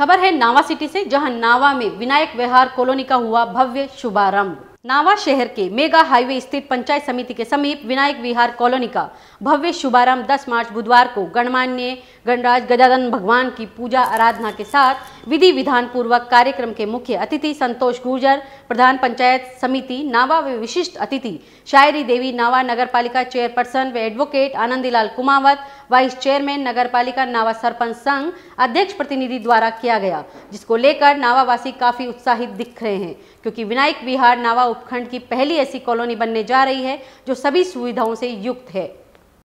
खबर है नावा सिटी से जहां नावा में विनायक विहार कॉलोनी का हुआ भव्य शुभारंभ नावा शहर के मेगा हाईवे स्थित पंचायत समिति के समीप विनायक विहार कॉलोनी का भव्य शुभारंभ 10 मार्च बुधवार को गणमान्य गणराज गजानन भगवान की पूजा आराधना के साथ विधि विधान पूर्वक कार्यक्रम के मुख्य अतिथि संतोष गुर्जर प्रधान पंचायत समिति नावा व विशिष्ट अतिथि शायरी देवी नावा नगर पालिका चेयरपर्सन व advocate Anandilal Kumawat vice chairman नगर पालिका नावा सरपंच संघ अध्यक्ष प्रतिनिधि द्वारा किया गया जिसको लेकर नावावासी काफी उत्साहित दिख रहे हैं क्योंकि विनायक विहार नावा उपखंड की पहली ऐसी कॉलोनी बनने जा रही है जो सभी सुविधाओं से युक्त है